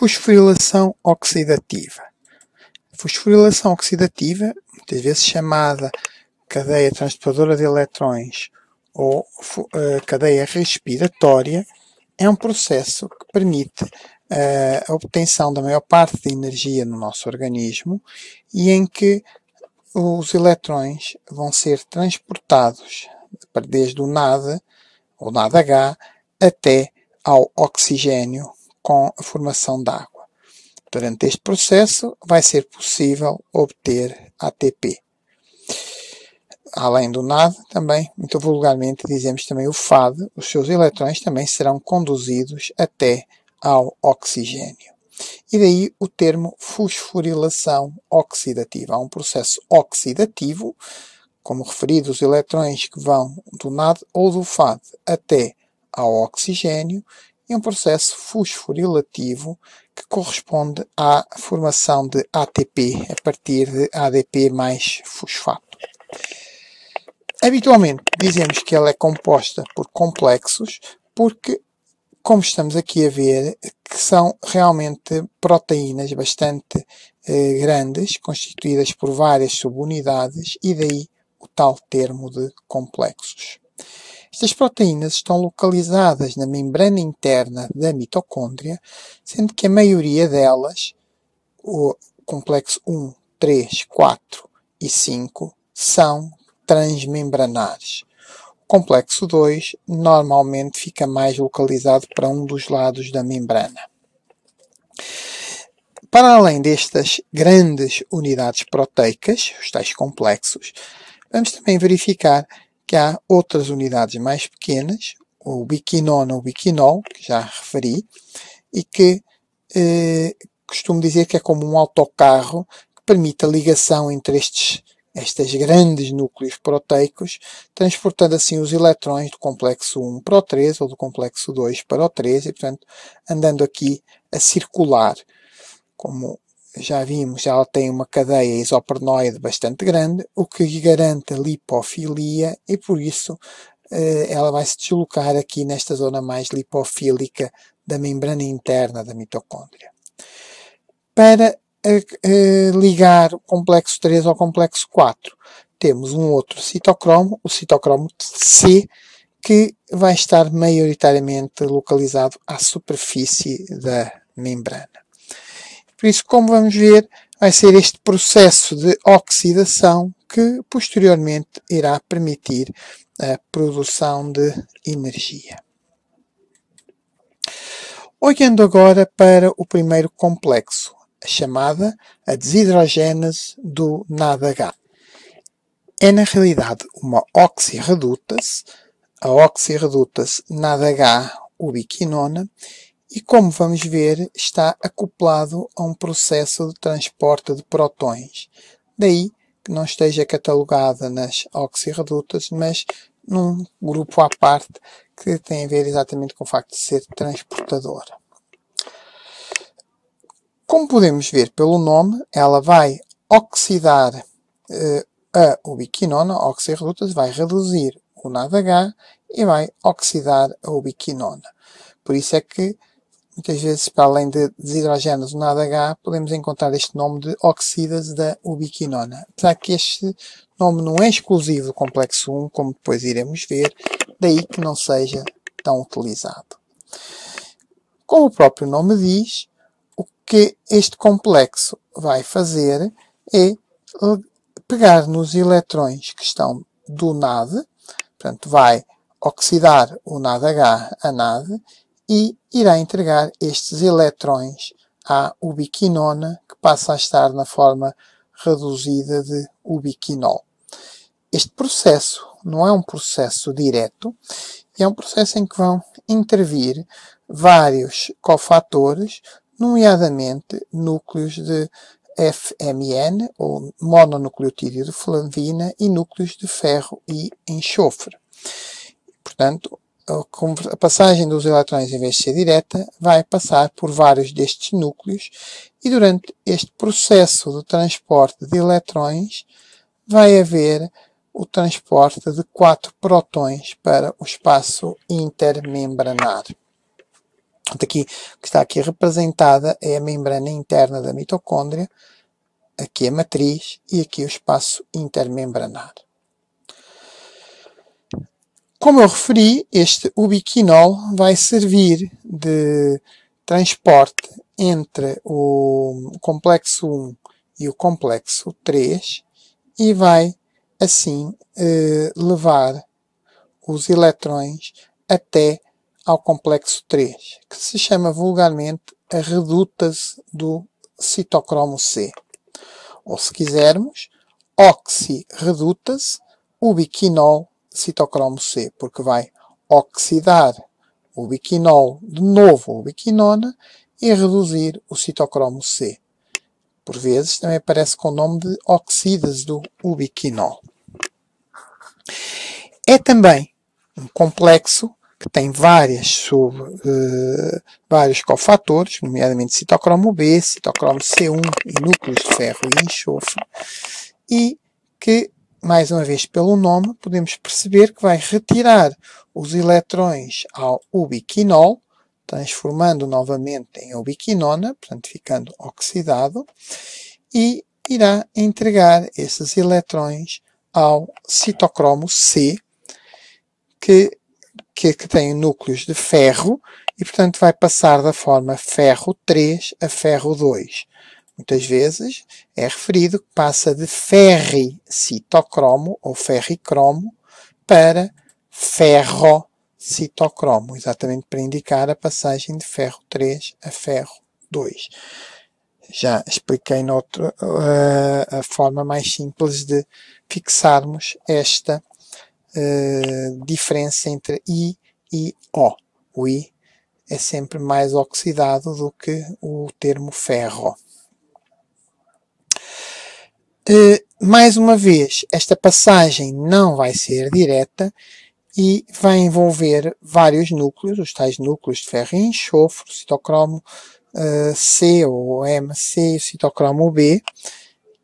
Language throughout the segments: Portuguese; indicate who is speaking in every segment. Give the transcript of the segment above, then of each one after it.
Speaker 1: fosforilação oxidativa. Fosforilação oxidativa, muitas vezes chamada cadeia transportadora de eletrões ou uh, cadeia respiratória, é um processo que permite uh, a obtenção da maior parte da energia no nosso organismo e em que os eletrões vão ser transportados desde o nada, ou nada H, até ao oxigênio com a formação da água. Durante este processo, vai ser possível obter ATP. Além do NAD, também, muito vulgarmente, dizemos também o FAD, os seus eletrões também serão conduzidos até ao oxigênio. E daí o termo fosforilação oxidativa. Há um processo oxidativo, como referido, os eletrões que vão do NAD ou do FAD até ao oxigênio e um processo fosforilativo que corresponde à formação de ATP a partir de ADP mais fosfato. Habitualmente dizemos que ela é composta por complexos porque, como estamos aqui a ver, que são realmente proteínas bastante eh, grandes, constituídas por várias subunidades, e daí o tal termo de complexos. Estas proteínas estão localizadas na membrana interna da mitocôndria, sendo que a maioria delas, o complexo 1, 3, 4 e 5, são transmembranares. O complexo 2 normalmente fica mais localizado para um dos lados da membrana. Para além destas grandes unidades proteicas, os tais complexos, vamos também verificar que há outras unidades mais pequenas, o biquinona ou biquinol, que já referi, e que eh, costumo dizer que é como um autocarro que permite a ligação entre estes grandes núcleos proteicos, transportando assim os eletrões do complexo 1 para o 3 ou do complexo 2 para o 3 e, portanto, andando aqui a circular como já vimos, ela tem uma cadeia isoprenoide bastante grande, o que garante a lipofilia e por isso eh, ela vai se deslocar aqui nesta zona mais lipofílica da membrana interna da mitocôndria. Para eh, eh, ligar o complexo 3 ao complexo 4, temos um outro citocromo, o citocromo C, que vai estar maioritariamente localizado à superfície da membrana. Por isso, como vamos ver, vai ser este processo de oxidação que posteriormente irá permitir a produção de energia. Olhando agora para o primeiro complexo, a chamada a desidrogênese do NADH. É na realidade uma oxirreduta-se, a oxirreduta-se NADH ubiquinona, e, como vamos ver, está acoplado a um processo de transporte de prótons. Daí que não esteja catalogada nas oxirredutas, mas num grupo à parte que tem a ver exatamente com o facto de ser transportadora. Como podemos ver pelo nome, ela vai oxidar eh, a ubiquinona, oxirredutas, vai reduzir o NADH e vai oxidar a ubiquinona. Por isso é que Muitas vezes, para além de desidrogenados no NADH podemos encontrar este nome de oxidas da ubiquinona. Apesar que este nome não é exclusivo do complexo 1, como depois iremos ver, daí que não seja tão utilizado. Como o próprio nome diz, o que este complexo vai fazer é pegar nos eletrões que estão do NAD, portanto, vai oxidar o NADH a NAD e irá entregar estes eletrões à ubiquinona, que passa a estar na forma reduzida de ubiquinol. Este processo não é um processo direto, é um processo em que vão intervir vários cofatores, nomeadamente núcleos de FMN, ou mononucleotídeo de flavina, e núcleos de ferro e enxofre. Portanto, a passagem dos eletrões, em vez de ser direta, vai passar por vários destes núcleos e durante este processo de transporte de eletrões vai haver o transporte de quatro protões para o espaço intermembranar. Aqui, o que está aqui representada é a membrana interna da mitocôndria, aqui a matriz e aqui o espaço intermembranar. Como eu referi, este ubiquinol vai servir de transporte entre o complexo 1 e o complexo 3 e vai assim eh, levar os eletrões até ao complexo 3, que se chama vulgarmente a redutase do citocromo C. Ou se quisermos, oxirredutase, ubiquinol citocromo C, porque vai oxidar o biquinol, de novo o biquinona, e reduzir o citocromo C. Por vezes também aparece com o nome de oxidas do ubiquinol. É também um complexo que tem várias sub, uh, vários cofatores, nomeadamente citocromo B, citocromo C1 e núcleos de ferro e enxofre, e que mais uma vez pelo nome, podemos perceber que vai retirar os elétrons ao ubiquinol, transformando novamente em ubiquinona, portanto ficando oxidado, e irá entregar esses elétrons ao citocromo C, que, que, que tem núcleos de ferro, e portanto vai passar da forma ferro 3 a ferro 2 muitas vezes, é referido que passa de ferricitocromo ou ferricromo para ferrocitocromo, exatamente para indicar a passagem de ferro 3 a ferro 2. Já expliquei noutro, uh, eh, a forma mais simples de fixarmos esta uh, diferença entre I e O. O I é sempre mais oxidado do que o termo ferro. Eh, mais uma vez, esta passagem não vai ser direta e vai envolver vários núcleos, os tais núcleos de ferro e enxofre, citocromo eh, C ou MC e citocromo B,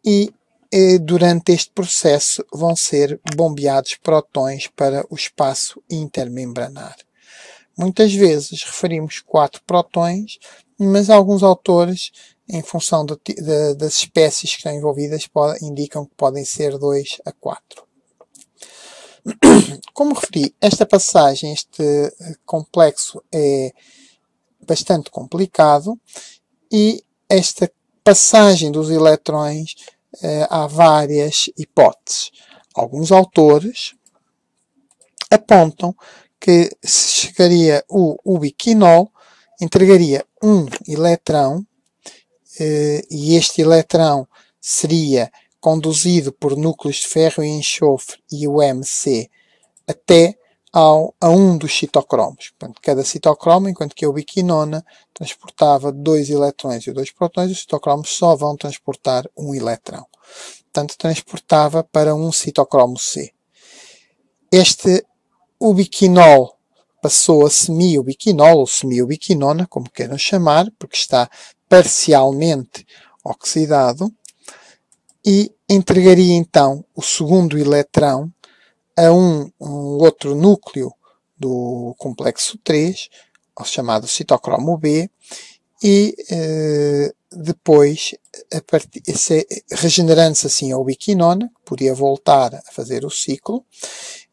Speaker 1: e eh, durante este processo vão ser bombeados prótons para o espaço intermembranar. Muitas vezes referimos quatro prótons, mas alguns autores em função de, das espécies que estão envolvidas, pode, indicam que podem ser 2 a 4. Como referi, esta passagem, este eh, complexo é bastante complicado e esta passagem dos eletrões eh, há várias hipóteses. Alguns autores apontam que se chegaria o ubiquinol, entregaria um eletrão eh, e este eletrão seria conduzido por núcleos de ferro e enxofre e o MC até ao, a um dos citocromos. Portanto, cada citocromo, enquanto que a ubiquinona transportava dois eletrões e dois protões, os citocromos só vão transportar um eletrão. Portanto, transportava para um citocromo C. Este ubiquinol passou a semi-ubiquinol, ou semi-ubiquinona, como queiram chamar, porque está parcialmente oxidado e entregaria então o segundo elétron a um, um outro núcleo do complexo 3, o chamado citocromo B, e eh, depois, regenerando-se assim ao biquinona, que podia voltar a fazer o ciclo,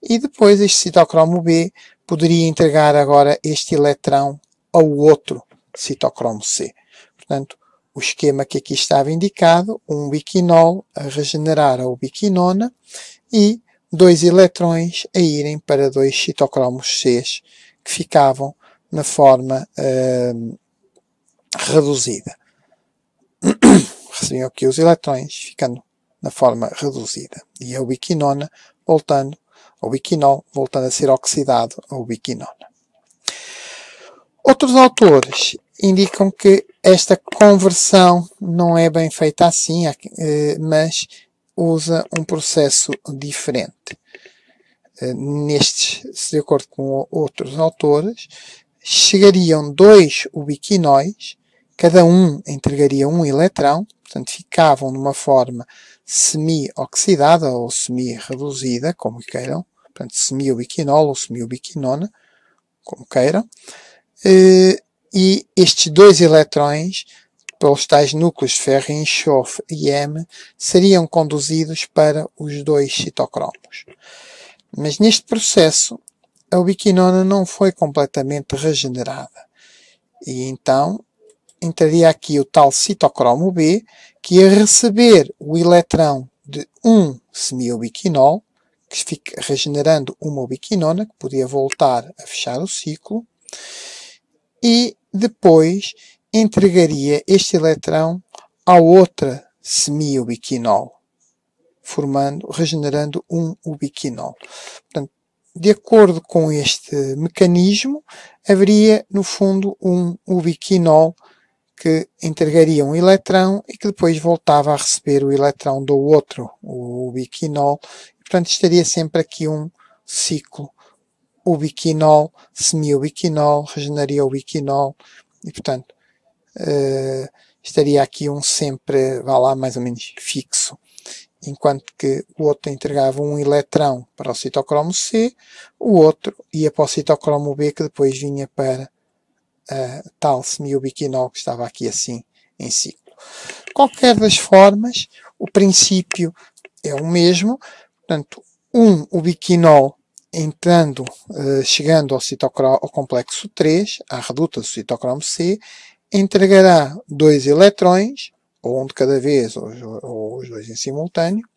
Speaker 1: e depois este citocromo B poderia entregar agora este eletrão ao outro citocromo C. Portanto, o esquema que aqui estava indicado, um biquinol a regenerar a ubiquinona e dois eletrões a irem para dois citocromos Cs que ficavam na forma uh, reduzida. Recebiam aqui os eletrões, ficando na forma reduzida. E a ubiquinona voltando, o biquinol voltando a ser oxidado a ubiquinona Outros autores indicam que esta conversão não é bem feita assim, eh, mas usa um processo diferente. Eh, nestes, de acordo com outros autores, chegariam dois ubiquinóis, cada um entregaria um elétron, portanto ficavam numa forma semi-oxidada ou semi-reduzida, como queiram, portanto semi-ubiquinol ou semi-ubiquinona, como queiram, eh, e estes dois eletrões, pelos tais núcleos ferro e enxofre e M, seriam conduzidos para os dois citocromos. Mas neste processo, a ubiquinona não foi completamente regenerada. E então entraria aqui o tal citocromo B, que ia receber o eletrão de um semiubiquinol, que fica regenerando uma ubiquinona, que podia voltar a fechar o ciclo, e depois entregaria este eletrão à outra semi-ubiquinol, formando, regenerando um ubiquinol. Portanto, de acordo com este mecanismo, haveria, no fundo, um ubiquinol que entregaria um eletrão e que depois voltava a receber o eletrão do outro, o ubiquinol. Portanto, estaria sempre aqui um ciclo o biquinol, semiobiquinol, regenaria o biquinol e, portanto, uh, estaria aqui um sempre, vá lá, mais ou menos fixo. Enquanto que o outro entregava um eletrão para o citocromo C, o outro ia para o citocromo B, que depois vinha para a eh, tal semiobiquinol que estava aqui assim em ciclo. Qualquer das formas, o princípio é o mesmo, portanto, um, o biquinol entrando, eh, chegando ao, ao complexo 3, à reduta do citocromo C, entregará dois eletrões, ou um de cada vez, ou, os dois em simultâneo,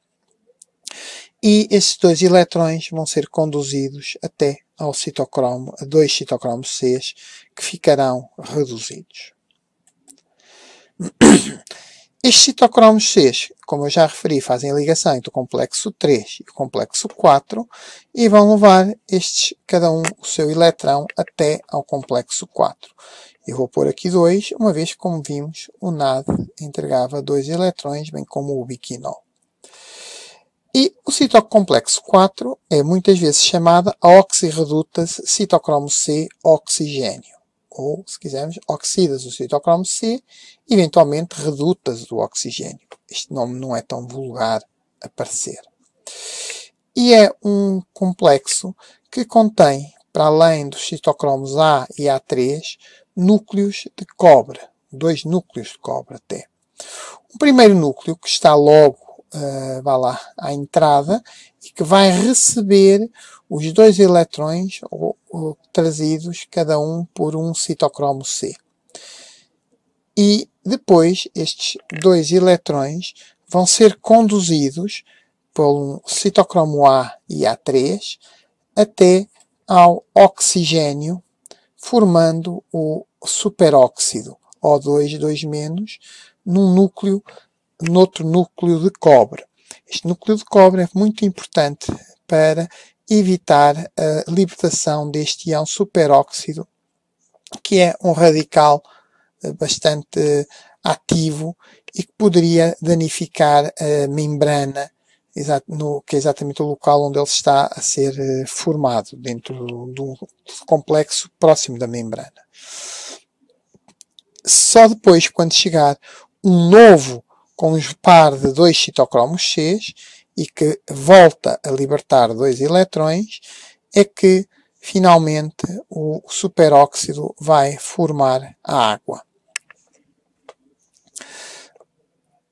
Speaker 1: e esses dois eletrões vão ser conduzidos até ao citocromo, a dois citocromos C que ficarão reduzidos. Estes citocromos C como eu já referi, fazem a ligação entre o complexo 3 e o complexo 4 e vão levar estes, cada um o seu eletrão até ao complexo 4. Eu vou pôr aqui dois, uma vez que, como vimos, o NAD entregava dois eletrões, bem como o biquinol. E o citocomplexo 4 é muitas vezes chamada a oxirreduta citocromo C oxigênio ou, se quisermos, oxidas o citocromo C, eventualmente redutas do oxigênio. Este nome não é tão vulgar a parecer. E é um complexo que contém, para além dos citocromos A e A3, núcleos de cobre, dois núcleos de cobre até. O primeiro núcleo, que está logo uh, vá lá, à entrada e que vai receber os dois eletrões ou, ou, trazidos cada um por um citocromo C. E depois estes dois eletrões vão ser conduzidos por um citocromo A e A3 até ao oxigênio, formando o superóxido O2, 2-, num núcleo noutro núcleo de cobre. Este núcleo de cobre é muito importante para evitar a libertação deste ião superóxido, que é um radical eh, bastante eh, ativo e que poderia danificar a membrana, que é exatamente o local onde ele está a ser eh, formado, dentro de um complexo próximo da membrana. Só depois, quando chegar um novo com um par de dois citocromos C e que volta a libertar dois eletrões, é que finalmente o superóxido vai formar a água.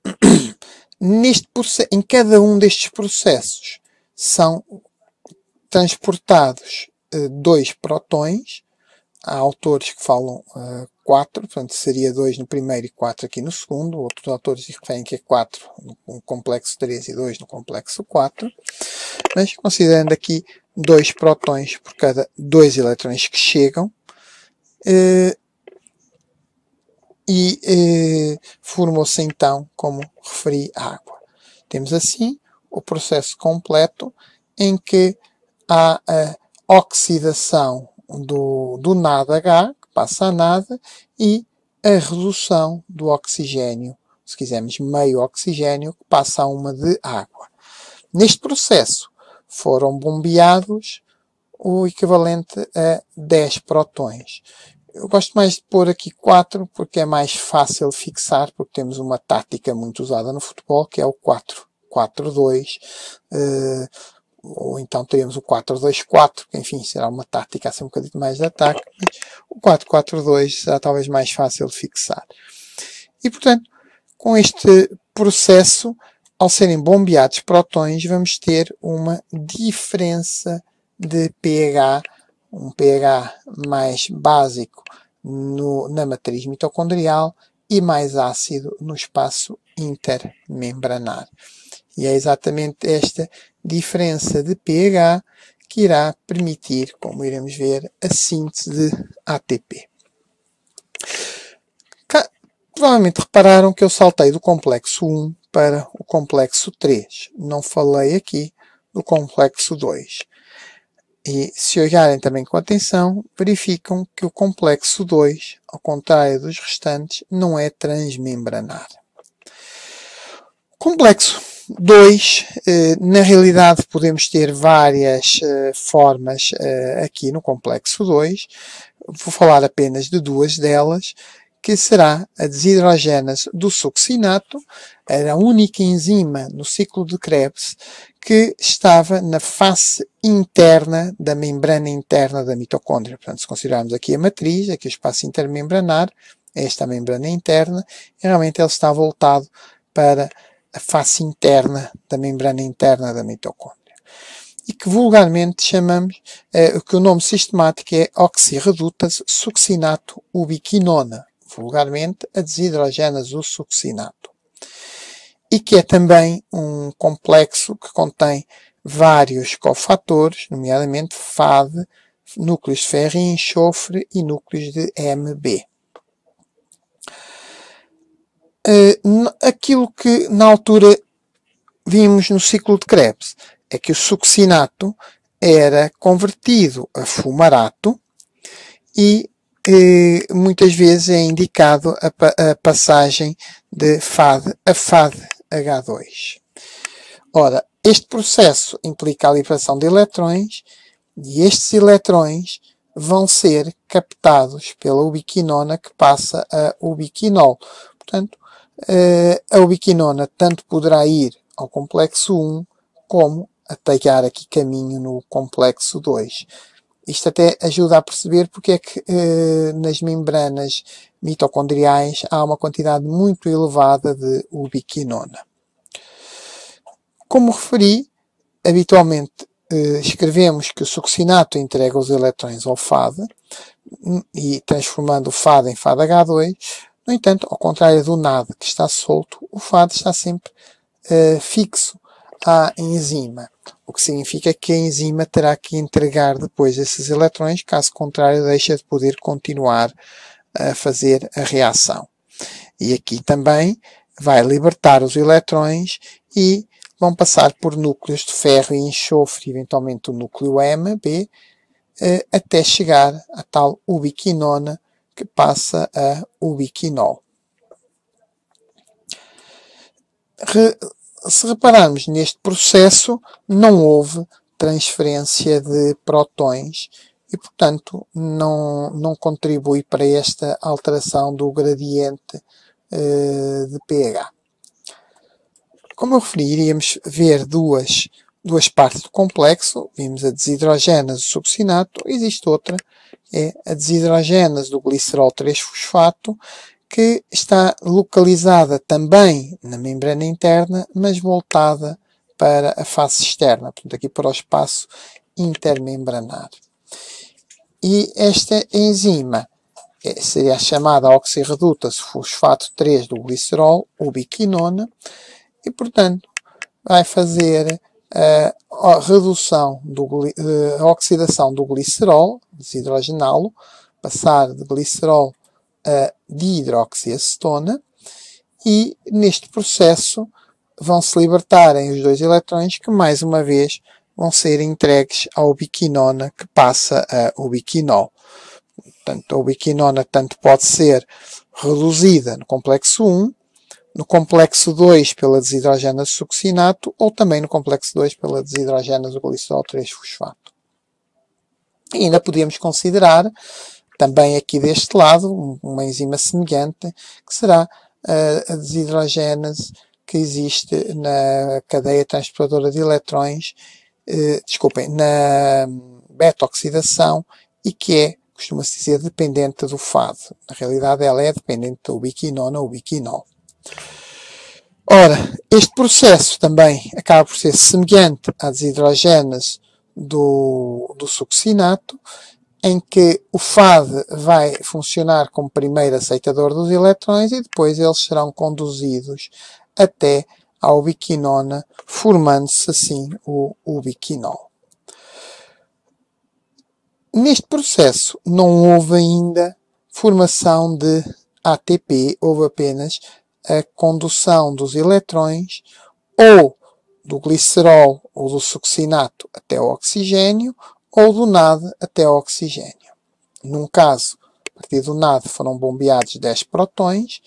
Speaker 1: Neste, em cada um destes processos são transportados eh, dois protões, há autores que falam uh, 4, portanto seria 2 no primeiro e 4 aqui no segundo, outros autores referem que é 4 no complexo 3 e 2 no complexo 4, mas considerando aqui 2 protões por cada 2 eletrões que chegam, eh, e eh, formou-se então, como referi, água. Temos assim o processo completo em que há a oxidação do, do NADH, passa a nada, e a redução do oxigênio, se quisermos meio oxigênio, que passa a uma de água. Neste processo foram bombeados o equivalente a 10 protões. Eu gosto mais de pôr aqui 4 porque é mais fácil fixar, porque temos uma tática muito usada no futebol que é o 4-4-2. Uh, eh, ou então teríamos o 4-2-4, que enfim será uma tática assim um bocadinho mais de ataque. Mas 442 será talvez mais fácil de fixar. E portanto, com este processo, ao serem bombeados protões, vamos ter uma diferença de pH, um pH mais básico no, na matriz mitocondrial e mais ácido no espaço intermembranar. E é exatamente esta diferença de pH que irá permitir, como iremos ver, a síntese de ATP. Cá, provavelmente repararam que eu saltei do complexo 1 para o complexo 3. Não falei aqui do complexo 2. E se olharem também com atenção, verificam que o complexo 2, ao contrário dos restantes, não é transmembranar. complexo Dois, eh, na realidade podemos ter várias eh, formas eh, aqui no complexo 2. Vou falar apenas de duas delas, que será a desidrogenase do succinato, era a única enzima no ciclo de Krebs que estava na face interna da membrana interna da mitocôndria. Portanto, se considerarmos aqui a matriz, aqui o espaço intermembranar, é esta membrana interna, realmente ele está voltado para a face interna da membrana interna da mitocôndria. E que vulgarmente chamamos, eh, que o nome sistemático é oxirredutas succinato ubiquinona, vulgarmente a desidrogenase succinato. E que é também um complexo que contém vários cofatores, nomeadamente FAD, núcleos de ferro e enxofre e núcleos de MB. Eh, aquilo que na altura vimos no ciclo de Krebs é que o succinato era convertido a fumarato e eh, muitas vezes é indicado a, a, passagem de FAD a FAD-H2. Ora, este processo implica a liberação de eletrões e estes eletrões vão ser captados pela ubiquinona que passa a ubiquinol. Portanto, eh, a ubiquinona tanto poderá ir ao complexo 1 como a teigar aqui caminho no complexo 2. Isto até ajuda a perceber porque é que eh, nas membranas mitocondriais há uma quantidade muito elevada de ubiquinona. Como referi, habitualmente eh, escrevemos que o succinato entrega os eletrões ao FAD e transformando o FAD em FADH2, no entanto, ao contrário do nada que está solto, o fado está sempre uh, fixo à enzima, o que significa que a enzima terá que entregar depois esses eletrões, caso contrário deixa de poder continuar a fazer a reação. E aqui também vai libertar os eletrões e vão passar por núcleos de ferro e enxofre, eventualmente o núcleo M, B, eh, até chegar à tal ubiquinona, que passa a ubiquinol. Re, se repararmos neste processo, não houve transferência de protões e, portanto, não, não contribui para esta alteração do gradiente eh, de pH. Como eu referi, iríamos ver duas duas partes do complexo, vimos a desidrogenase do succinato, existe outra, é a desidrogenase do glicerol 3-fosfato, que está localizada também na membrana interna, mas voltada para a face externa, portanto aqui para o espaço intermembranar. E esta enzima é, seria a chamada oxirredutase fosfato 3 do glicerol, ubiquinona, e portanto vai fazer a redução do, eh, a oxidação do glicerol, desidrogená-lo, passar de glicerol a dihidroxiacetona, e neste processo vão se libertarem os dois eletrões que mais uma vez vão ser entregues ao ubiquinona que passa ao ubiquinol Portanto, a ubiquinona tanto pode ser reduzida no complexo 1 no complexo 2 pela desidrogenase succinato ou também no complexo 2 pela desidrogenase do glicol 3-fosfato. Ainda podíamos considerar, também aqui deste lado, uma enzima semelhante, que será eh, a desidrogenase que existe na cadeia transportadora de eletrões, eh, desculpem, na beta-oxidação e que é, costuma-se dizer, dependente do FAD. Na realidade, ela é dependente do ubiquinona ou ubiquinol. Ora, este processo também acaba por ser semelhante à desidrogênase do, do succinato, em que o FAD vai funcionar como primeiro aceitador dos eletrões e depois eles serão conduzidos até ao ubiquinona formando-se assim o, ubiquinol Neste processo não houve ainda formação de ATP, houve apenas a condução dos eletrões ou do glicerol ou do succinato até o oxigênio ou do NAD até o oxigênio. Num caso, a partir do NAD foram bombeados 10 protões,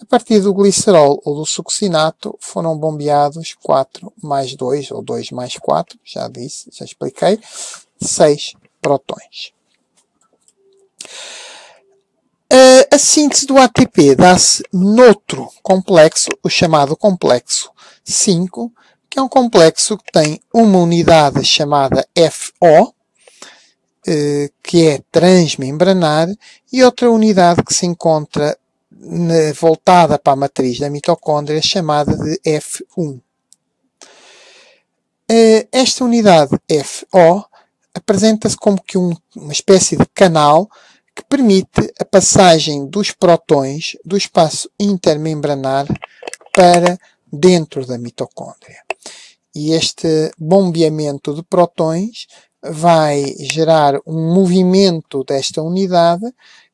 Speaker 1: a partir do glicerol ou do succinato foram bombeados 4 mais 2 ou 2 mais 4, já disse, já expliquei, 6 protões. Eh, a síntese do ATP dá-se noutro complexo, o chamado complexo 5, que é um complexo que tem uma unidade chamada FO, eh, que é transmembranar, e outra unidade que se encontra voltada para a matriz da mitocôndria, chamada de F1. Eh, esta unidade FO apresenta-se como que um, uma espécie de canal que permite a passagem dos protões do espaço intermembranar para dentro da mitocôndria. E este bombeamento de protões vai gerar um movimento desta unidade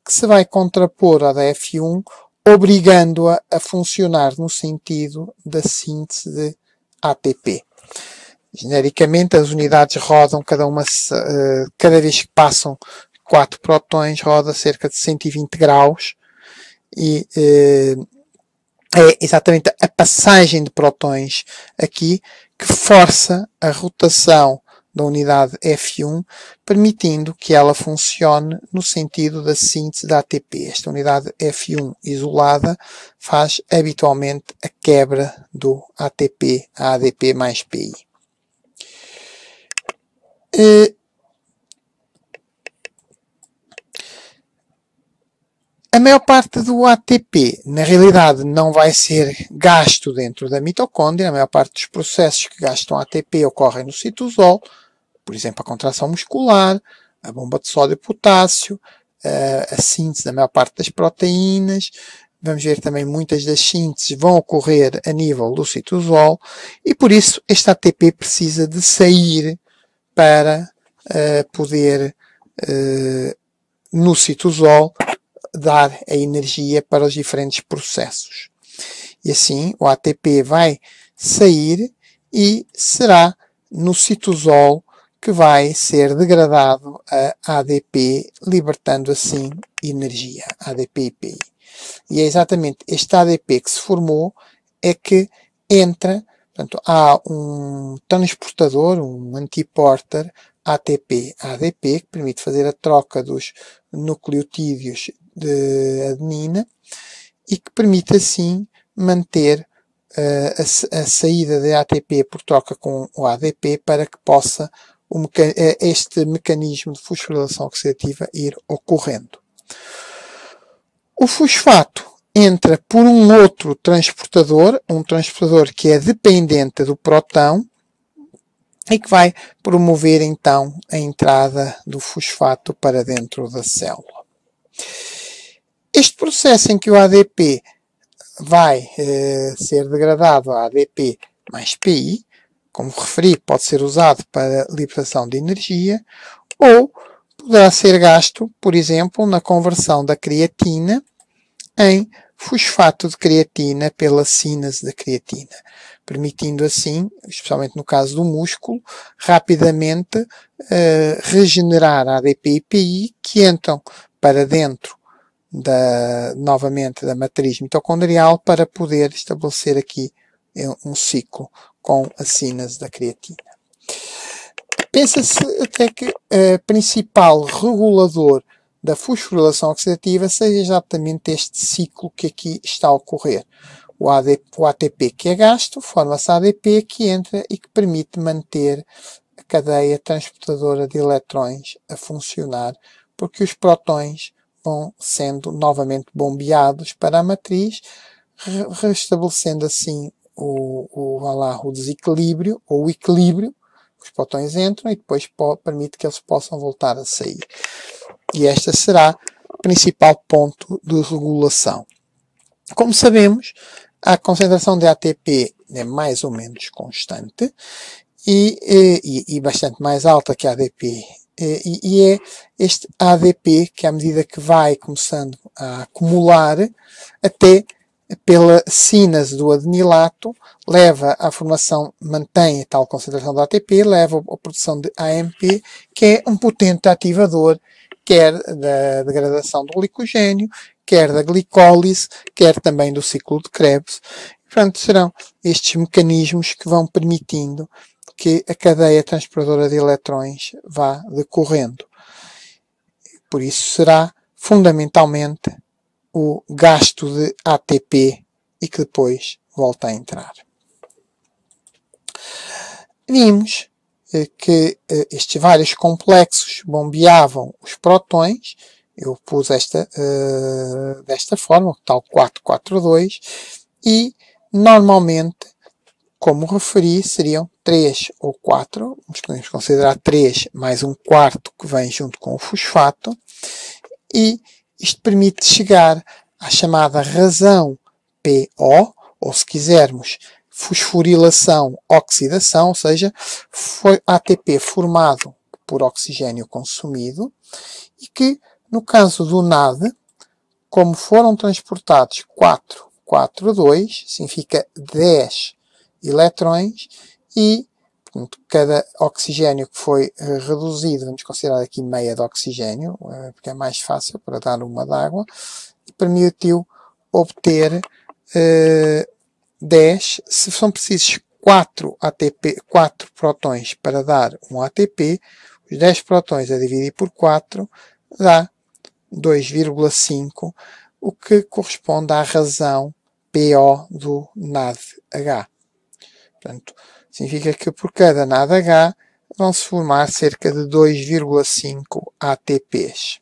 Speaker 1: que se vai contrapor à da F1, obrigando-a a funcionar no sentido da síntese de ATP. Genericamente, as unidades rodam cada uma eh, cada vez que passam 4 prótons, roda cerca de 120 graus e eh, é exatamente a passagem de prótons aqui que força a rotação da unidade F1, permitindo que ela funcione no sentido da síntese da ATP. Esta unidade F1 isolada faz habitualmente a quebra do ATP, ADP mais PI. Eh, A maior parte do ATP, na realidade, não vai ser gasto dentro da mitocôndria. A maior parte dos processos que gastam ATP ocorrem no citosol, por exemplo, a contração muscular, a bomba de sódio e potássio, a síntese da maior parte das proteínas. Vamos ver também muitas das sínteses vão ocorrer a nível do citosol e por isso este ATP precisa de sair para uh, poder uh, no citosol dar a energia para os diferentes processos. E assim o ATP vai sair e será no citosol que vai ser degradado a ADP, libertando assim energia, ADP e PI. E é exatamente este ADP que se formou é que entra, portanto, há um transportador, um antiporter ATP-ADP, que permite fazer a troca dos nucleotídeos de adenina e que permite assim manter uh, a, a, saída de ATP por troca com o ADP para que possa meca eh, este mecanismo de fosforilação oxidativa ir ocorrendo. O fosfato entra por um outro transportador, um transportador que é dependente do protão e que vai promover então a entrada do fosfato para dentro da célula. Este processo em que o ADP vai eh, ser degradado a ADP mais PI, como referi, pode ser usado para liberação de energia, ou poderá ser gasto, por exemplo, na conversão da creatina em fosfato de creatina pela sínase da creatina, permitindo assim, especialmente no caso do músculo, rapidamente uh, regenerar ADP e PI que entram para dentro da, novamente da matriz mitocondrial para poder estabelecer aqui é, um ciclo com a sínase da creatina. Pensa-se até que o eh, principal regulador da fosforilação oxidativa seja exatamente este ciclo que aqui está a ocorrer. O, o ATP que é gasto forma-se ADP que entra e que permite manter a cadeia transportadora de eletrões a funcionar, porque os protões vão sendo novamente bombeados para a matriz, restabelecendo assim o, o, lá, o desequilíbrio, ou o equilíbrio, os protões entram e depois permite que eles possam voltar a sair. E este será o principal ponto de regulação. Como sabemos, a concentração de ATP é mais ou menos constante e, e, e bastante mais alta que a ADP eh, e, e, é este ADP que, à medida que vai começando a acumular, até pela sínase do adenilato, leva à formação, mantém a tal concentração do ATP, leva à produção de AMP, que é um potente ativador, quer da degradação do glicogênio, quer da glicólise, quer também do ciclo de Krebs. Portanto, serão estes mecanismos que vão permitindo que a cadeia transportadora de eletrões vá decorrendo. Por isso será fundamentalmente o gasto de ATP e que depois volta a entrar. Vimos eh, que eh, estes vários complexos bombeavam os protões, eu pus esta eh, desta forma, o tal 442, e normalmente como referi, seriam 3 ou 4, podemos considerar 3 mais um quarto que vem junto com o fosfato, e isto permite chegar à chamada razão PO, ou se quisermos, fosforilação oxidação, ou seja, foi ATP formado por oxigênio consumido, e que, no caso do NAD, como foram transportados 4, 4, 2, significa 10 eletrões e portanto, cada oxigênio que foi eh, reduzido, vamos considerar aqui meia de oxigênio, eh, porque é mais fácil para dar uma d'água, permitiu obter uh, eh, 10, se são precisos 4 ATP, 4 protões para dar um ATP, os 10 protões a dividir por 4 dá 2,5, o que corresponde à razão PO do NADH. Portanto, significa que por cada nada H vão se formar cerca de 2,5 ATPs.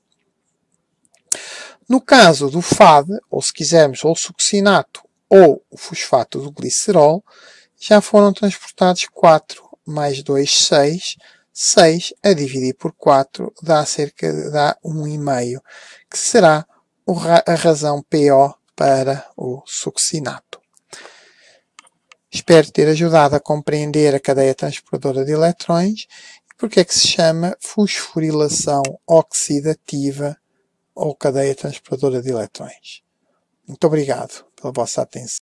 Speaker 1: No caso do FAD, ou se quisermos, ou succinato ou o fosfato do glicerol, já foram transportados 4 mais 2, 6. 6 a dividir por 4 dá cerca de dá 1,5, que será a razão PO para o succinato. Espero ter ajudado a compreender a cadeia transportadora de eletrões e porque é que se chama fosforilação oxidativa ou cadeia transportadora de eletrões. Muito obrigado pela vossa atenção.